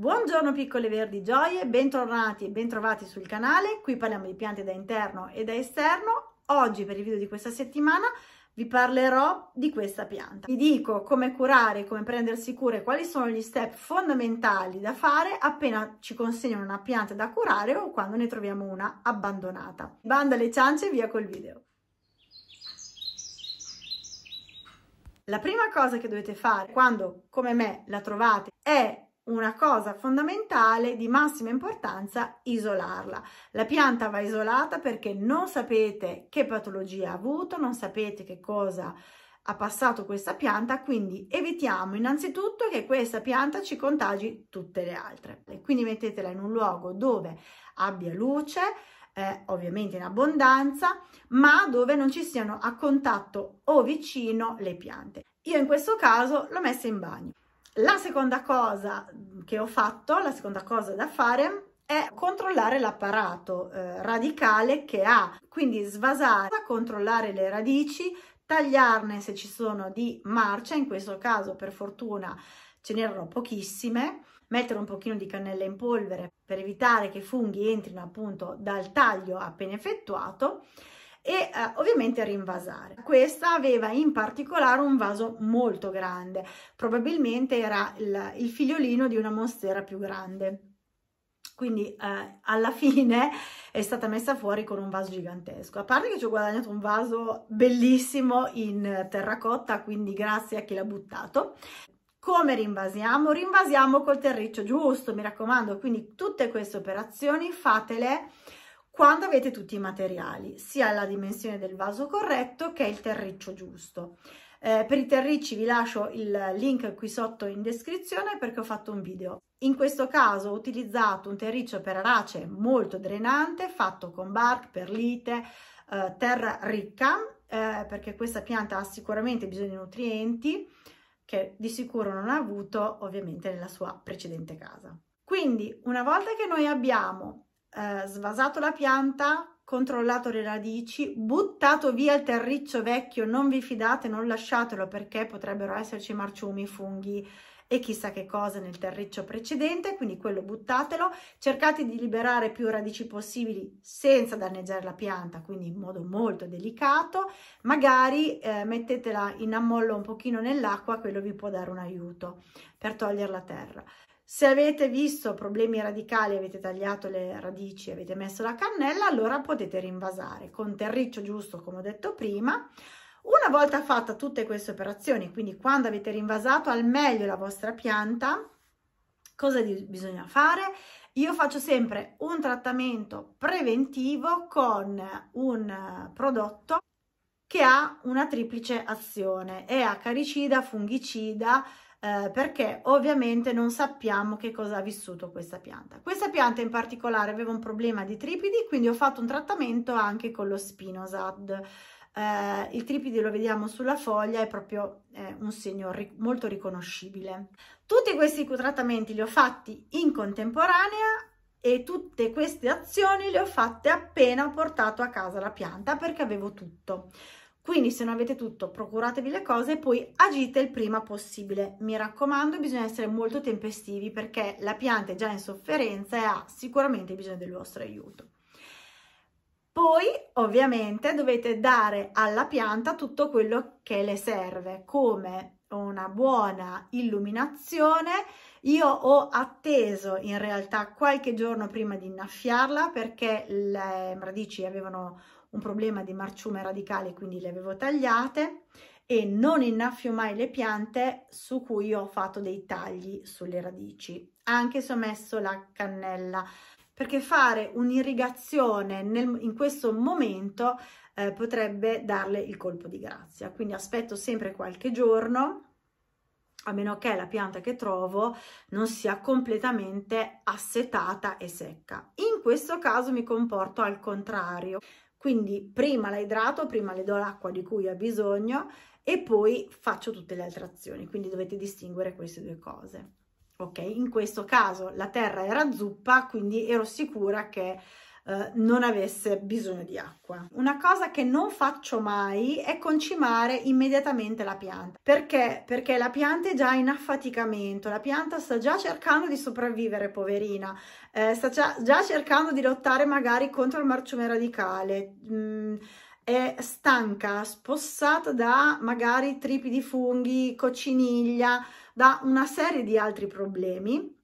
Buongiorno piccole verdi gioie, bentornati e bentrovati sul canale, qui parliamo di piante da interno e da esterno. Oggi per il video di questa settimana vi parlerò di questa pianta. Vi dico come curare, come prendersi cura e quali sono gli step fondamentali da fare appena ci consegnano una pianta da curare o quando ne troviamo una abbandonata. Bando alle ciance e via col video! La prima cosa che dovete fare quando, come me, la trovate è una cosa fondamentale di massima importanza, isolarla. La pianta va isolata perché non sapete che patologia ha avuto, non sapete che cosa ha passato questa pianta, quindi evitiamo innanzitutto che questa pianta ci contagi tutte le altre. Quindi mettetela in un luogo dove abbia luce, eh, ovviamente in abbondanza, ma dove non ci siano a contatto o vicino le piante. Io in questo caso l'ho messa in bagno. La seconda cosa che ho fatto, la seconda cosa da fare è controllare l'apparato eh, radicale che ha, quindi svasare, controllare le radici, tagliarne se ci sono di marcia, in questo caso per fortuna ce n'erano pochissime, mettere un pochino di cannella in polvere per evitare che i funghi entrino appunto dal taglio appena effettuato e eh, ovviamente rinvasare. Questa aveva in particolare un vaso molto grande, probabilmente era il, il figliolino di una monstera più grande. Quindi eh, alla fine è stata messa fuori con un vaso gigantesco. A parte che ci ho guadagnato un vaso bellissimo in terracotta, quindi grazie a chi l'ha buttato. Come rinvasiamo? Rinvasiamo col terriccio giusto, mi raccomando. Quindi tutte queste operazioni fatele quando avete tutti i materiali, sia la dimensione del vaso corretto che il terriccio giusto. Eh, per i terricci vi lascio il link qui sotto in descrizione perché ho fatto un video. In questo caso ho utilizzato un terriccio per arace molto drenante fatto con bark, perlite, eh, terra ricca eh, perché questa pianta ha sicuramente bisogno di nutrienti che di sicuro non ha avuto ovviamente nella sua precedente casa. Quindi una volta che noi abbiamo eh, svasato la pianta, controllato le radici, buttato via il terriccio vecchio, non vi fidate, non lasciatelo perché potrebbero esserci marciumi, funghi e chissà che cosa nel terriccio precedente, quindi quello buttatelo, cercate di liberare più radici possibili senza danneggiare la pianta, quindi in modo molto delicato, magari eh, mettetela in ammollo un pochino nell'acqua, quello vi può dare un aiuto per togliere la terra. Se avete visto problemi radicali, avete tagliato le radici, avete messo la cannella, allora potete rinvasare con terriccio giusto, come ho detto prima. Una volta fatta tutte queste operazioni, quindi quando avete rinvasato al meglio la vostra pianta, cosa bisogna fare? Io faccio sempre un trattamento preventivo con un prodotto che ha una triplice azione, è acaricida, fungicida, eh, perché ovviamente non sappiamo che cosa ha vissuto questa pianta. Questa pianta in particolare aveva un problema di tripidi, quindi ho fatto un trattamento anche con lo spinosad. Eh, il tripide lo vediamo sulla foglia, è proprio eh, un segno ric molto riconoscibile. Tutti questi trattamenti li ho fatti in contemporanea e tutte queste azioni le ho fatte appena ho portato a casa la pianta perché avevo tutto. Quindi se non avete tutto, procuratevi le cose e poi agite il prima possibile. Mi raccomando, bisogna essere molto tempestivi perché la pianta è già in sofferenza e ha sicuramente bisogno del vostro aiuto. Poi ovviamente dovete dare alla pianta tutto quello che le serve, come una buona illuminazione. Io ho atteso in realtà qualche giorno prima di innaffiarla perché le radici avevano un problema di marciume radicale, quindi le avevo tagliate e non innaffio mai le piante su cui ho fatto dei tagli sulle radici, anche se ho messo la cannella, perché fare un'irrigazione in questo momento eh, potrebbe darle il colpo di grazia. Quindi aspetto sempre qualche giorno a meno che la pianta che trovo non sia completamente assetata e secca. In questo caso mi comporto al contrario, quindi prima la idrato, prima le do l'acqua di cui ha bisogno e poi faccio tutte le altre azioni. Quindi dovete distinguere queste due cose. Ok, in questo caso la terra era zuppa, quindi ero sicura che eh, non avesse bisogno di acqua. Una cosa che non faccio mai è concimare immediatamente la pianta. Perché? Perché la pianta è già in affaticamento, la pianta sta già cercando di sopravvivere, poverina, eh, sta già cercando di lottare magari contro il marciume radicale. Mm stanca, spossata da magari tripi di funghi, cocciniglia, da una serie di altri problemi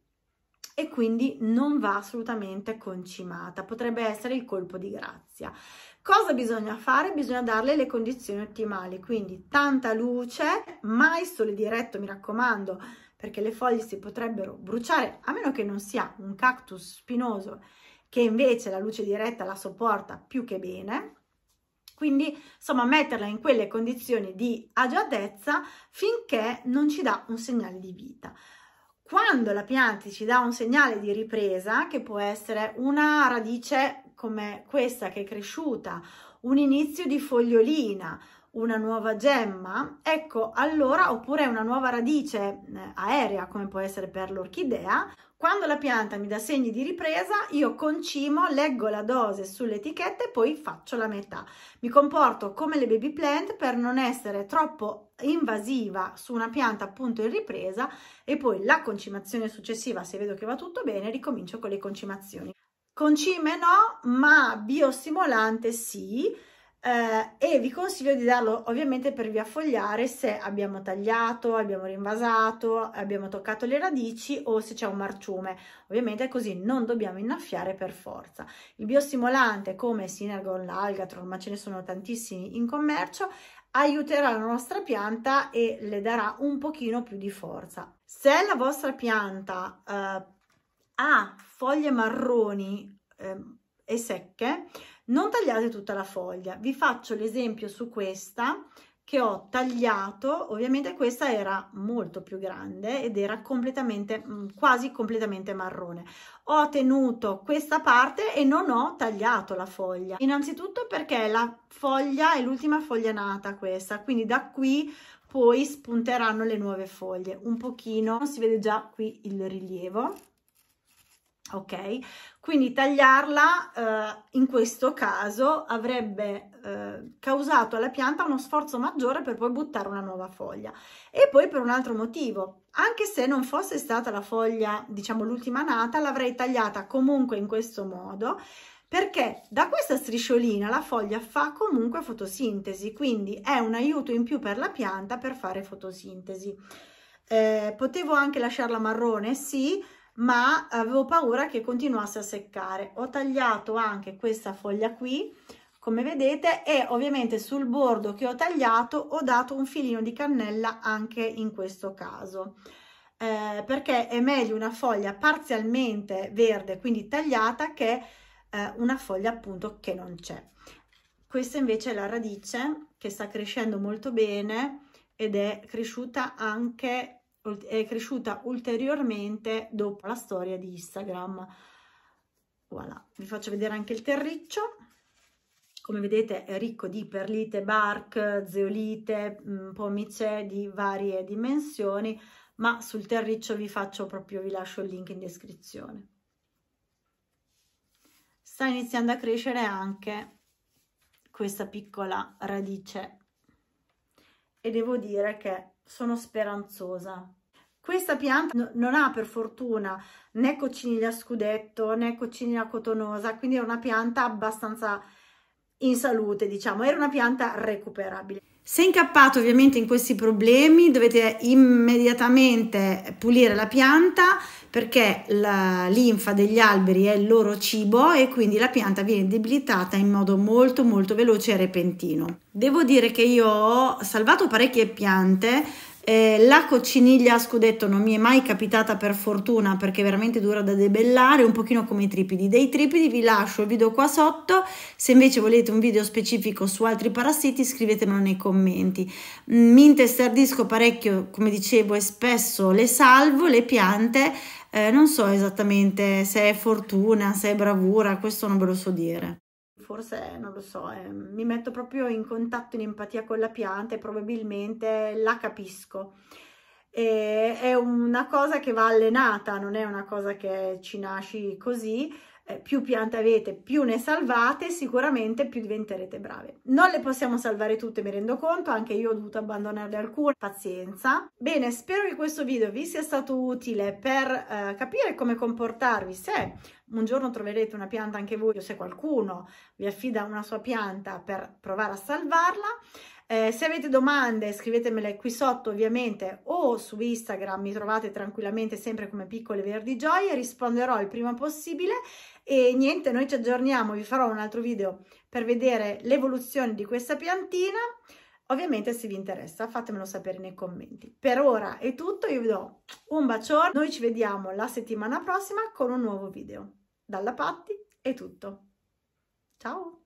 e quindi non va assolutamente concimata, potrebbe essere il colpo di grazia. Cosa bisogna fare? Bisogna darle le condizioni ottimali, quindi tanta luce, mai sole diretto, mi raccomando, perché le foglie si potrebbero bruciare, a meno che non sia un cactus spinoso che invece la luce diretta la sopporta più che bene. Quindi, insomma, metterla in quelle condizioni di agiatezza finché non ci dà un segnale di vita quando la pianta ci dà un segnale di ripresa, che può essere una radice come questa che è cresciuta, un inizio di fogliolina, una nuova gemma, ecco allora, oppure una nuova radice eh, aerea, come può essere per l'orchidea, quando la pianta mi dà segni di ripresa, io concimo, leggo la dose sull'etichetta e poi faccio la metà. Mi comporto come le baby plant per non essere troppo invasiva su una pianta appunto in ripresa e poi la concimazione successiva, se vedo che va tutto bene, ricomincio con le concimazioni. Concime no, ma biosimolante sì eh, e vi consiglio di darlo ovviamente per via fogliare se abbiamo tagliato, abbiamo rinvasato, abbiamo toccato le radici o se c'è un marciume. Ovviamente così non dobbiamo innaffiare per forza. Il biosimolante come Sinergon, l'Algatron, ma ce ne sono tantissimi in commercio, aiuterà la nostra pianta e le darà un pochino più di forza. Se la vostra pianta eh, ha foglie marroni eh, e secche, non tagliate tutta la foglia vi faccio l'esempio su questa che ho tagliato ovviamente questa era molto più grande ed era completamente mm, quasi completamente marrone ho tenuto questa parte e non ho tagliato la foglia innanzitutto perché la foglia è l'ultima foglia nata questa quindi da qui poi spunteranno le nuove foglie un pochino si vede già qui il rilievo ok? Quindi tagliarla eh, in questo caso avrebbe eh, causato alla pianta uno sforzo maggiore per poi buttare una nuova foglia. E poi per un altro motivo, anche se non fosse stata la foglia, diciamo l'ultima nata, l'avrei tagliata comunque in questo modo perché da questa strisciolina la foglia fa comunque fotosintesi, quindi è un aiuto in più per la pianta per fare fotosintesi. Eh, potevo anche lasciarla marrone, sì, ma avevo paura che continuasse a seccare. Ho tagliato anche questa foglia qui, come vedete, e ovviamente sul bordo che ho tagliato ho dato un filino di cannella anche in questo caso. Eh, perché è meglio una foglia parzialmente verde, quindi tagliata, che eh, una foglia appunto che non c'è. Questa invece è la radice che sta crescendo molto bene ed è cresciuta anche è cresciuta ulteriormente dopo la storia di Instagram. Voilà, vi faccio vedere anche il terriccio. Come vedete è ricco di perlite, bark, zeolite, pomice di varie dimensioni, ma sul terriccio vi faccio proprio, vi lascio il link in descrizione. Sta iniziando a crescere anche questa piccola radice e devo dire che sono speranzosa questa pianta non ha per fortuna né cocciniglia scudetto né cocciniglia cotonosa, quindi è una pianta abbastanza in salute, diciamo, era una pianta recuperabile. Se incappate ovviamente in questi problemi dovete immediatamente pulire la pianta perché la linfa degli alberi è il loro cibo e quindi la pianta viene debilitata in modo molto molto veloce e repentino. Devo dire che io ho salvato parecchie piante eh, la cocciniglia a scudetto non mi è mai capitata per fortuna perché veramente dura da debellare, un pochino come i tripidi. Dei tripidi vi lascio il video qua sotto, se invece volete un video specifico su altri parassiti scrivetemelo nei commenti. Mm, mi intestardisco parecchio, come dicevo, e spesso le salvo, le piante, eh, non so esattamente se è fortuna, se è bravura, questo non ve lo so dire forse non lo so, eh, mi metto proprio in contatto, in empatia con la pianta e probabilmente la capisco. E è una cosa che va allenata, non è una cosa che ci nasci così eh, più piante avete, più ne salvate, sicuramente più diventerete brave. Non le possiamo salvare tutte, mi rendo conto, anche io ho dovuto abbandonarle alcune, pazienza. Bene, spero che questo video vi sia stato utile per eh, capire come comportarvi se un giorno troverete una pianta anche voi o se qualcuno vi affida una sua pianta per provare a salvarla. Eh, se avete domande scrivetemele qui sotto ovviamente o su Instagram mi trovate tranquillamente sempre come piccole verdi gioie, risponderò il prima possibile e niente, noi ci aggiorniamo, vi farò un altro video per vedere l'evoluzione di questa piantina. Ovviamente se vi interessa fatemelo sapere nei commenti. Per ora è tutto, io vi do un bacione, noi ci vediamo la settimana prossima con un nuovo video. Dalla Patti è tutto. Ciao!